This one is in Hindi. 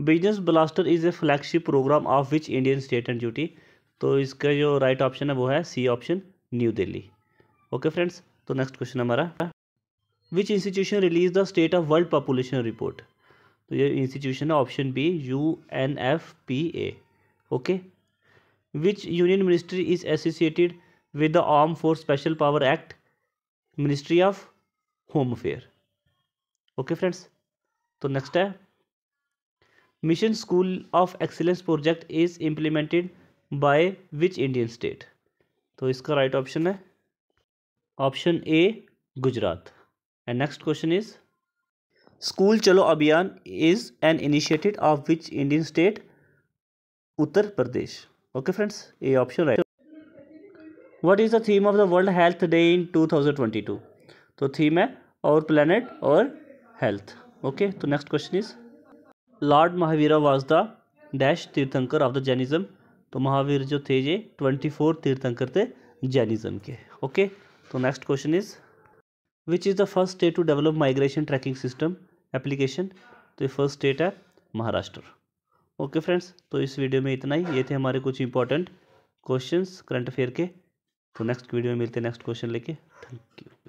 business blaster is a flagship programme of which Indian state and duty तो इसका जो राइट right ऑप्शन है वो है C option New Delhi okay friends तो नेक्स्ट क्वेश्चन हमारा which institution release the state of world population report तो ये इंस्टीट्यूशन है option B U N F P A okay which union ministry is associated with the arm for special power act ministry of home affair okay friends तो नेक्स्ट है mission school of excellence project is implemented by which Indian state तो इसका राइट right ऑप्शन है option A Gujarat and next question is school Chalo Abhiyan is an initiative of which Indian state Uttar Pradesh okay friends A option right what is the theme of the World Health Day in 2022 तो थीम है our planet our health okay तो next question is lord Mahavira was the dash tirthankar of the Jainism तो महावीर जो थे ये ट्वेंटी फोर तीर्थंकर थे जैनिज़्म के ओके तो next question is which is the first state to develop migration tracking system application तो ये फर्स्ट स्टेट है महाराष्ट्र ओके फ्रेंड्स तो इस वीडियो में इतना ही ये थे हमारे कुछ इंपॉर्टेंट क्वेश्चंस करंट अफेयर के तो नेक्स्ट वीडियो में मिलते हैं नेक्स्ट क्वेश्चन लेके थैंक यू